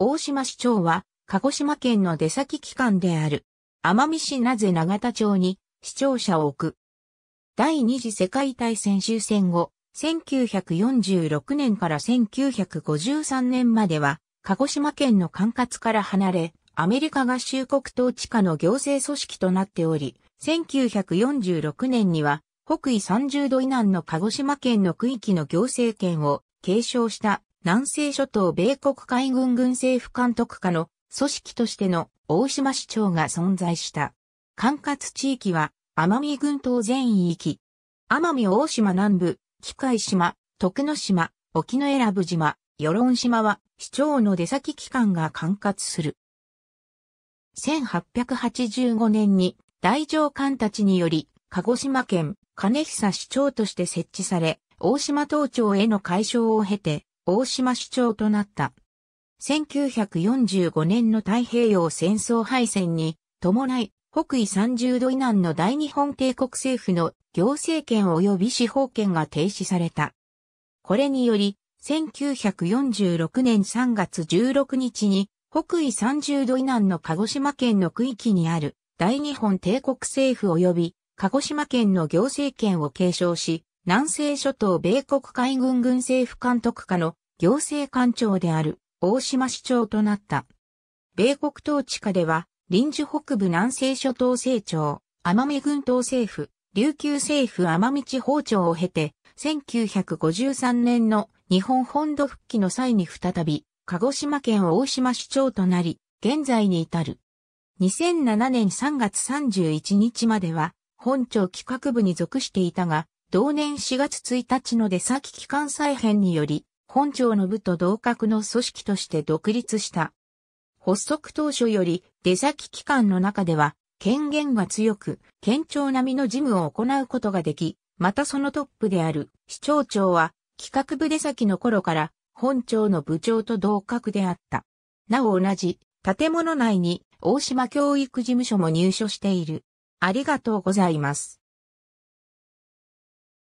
大島市長は、鹿児島県の出先機関である、奄美市なぜ長田町に、市庁舎を置く。第二次世界大戦終戦後、1946年から1953年までは、鹿児島県の管轄から離れ、アメリカ合衆国統治下の行政組織となっており、1946年には、北緯30度以南の鹿児島県の区域の行政権を継承した南西諸島米国海軍軍政府監督下の組織としての大島市長が存在した。管轄地域は奄美群島全域。奄美大島南部、機械島、徳之島、沖永良部島、与論島は市長の出先機関が管轄する。1885年に大上官たちにより、鹿児島県金久市長として設置され、大島東町への解消を経て、大島市長となった。1945年の太平洋戦争敗戦に伴い、北緯30度以南の大日本帝国政府の行政権及び司法権が停止された。これにより、1946年3月16日に北緯30度以南の鹿児島県の区域にある大日本帝国政府及び鹿児島県の行政権を継承し、南西諸島米国海軍軍政府監督下の行政官庁である大島市長となった。米国統治下では、臨時北部南西諸島政庁、奄美群島政府、琉球政府奄美地方庁を経て、1953年の日本本土復帰の際に再び、鹿児島県大島市長となり、現在に至る。2007年3月31日までは、本庁企画部に属していたが、同年4月1日の出先機関再編により、本庁の部と同格の組織として独立した。発足当初より出先機関の中では、権限が強く、県庁並みの事務を行うことができ、またそのトップである市長長は、企画部出先の頃から本庁の部長と同格であった。なお同じ、建物内に大島教育事務所も入所している。ありがとうございます。